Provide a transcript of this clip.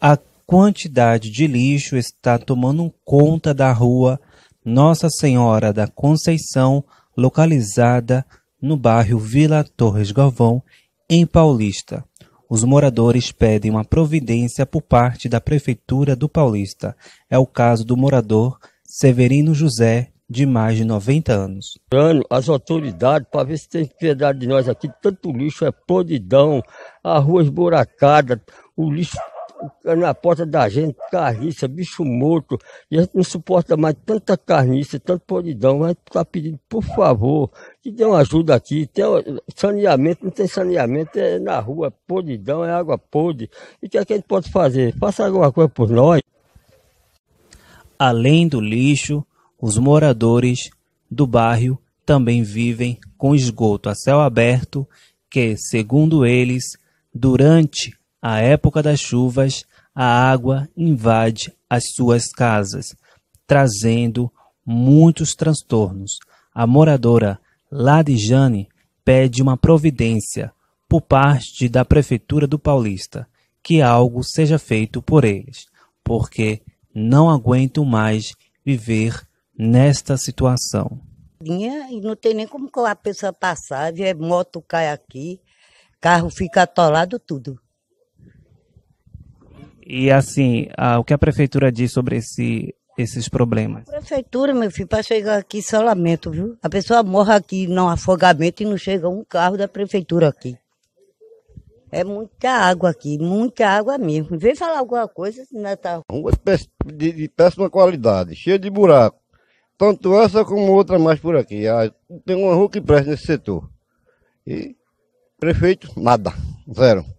a quantidade de lixo está tomando conta da rua Nossa Senhora da Conceição, localizada no bairro Vila Torres Galvão, em Paulista. Os moradores pedem uma providência por parte da Prefeitura do Paulista. É o caso do morador Severino José, de mais de 90 anos. As autoridades, para ver se tem piedade de nós aqui, tanto lixo é podridão, a rua esburacada, o lixo na porta da gente, carniça, bicho morto, e a gente não suporta mais tanta carniça, tanta podridão, mas está pedindo, por favor, que dê uma ajuda aqui, tem saneamento, não tem saneamento, é na rua, podidão podridão, é água podre, e o que, é que a gente pode fazer? Faça alguma coisa por nós. Além do lixo, os moradores do bairro também vivem com esgoto a céu aberto, que, segundo eles, durante à época das chuvas, a água invade as suas casas, trazendo muitos transtornos. A moradora Ladijane pede uma providência por parte da Prefeitura do Paulista, que algo seja feito por eles, porque não aguento mais viver nesta situação. E não tem nem como a pessoa passar, a é moto cai aqui, carro fica atolado, tudo. E assim, ah, o que a prefeitura diz sobre esse, esses problemas? prefeitura, meu filho, para chegar aqui só é lamento, viu? A pessoa morre aqui num afogamento e não chega um carro da prefeitura aqui. É muita água aqui, muita água mesmo. Vem falar alguma coisa, Natal. Né, tá? Uma de, de péssima qualidade, cheia de buraco. Tanto essa como outra mais por aqui. Ah, tem uma rua que presta nesse setor. E prefeito, nada, zero.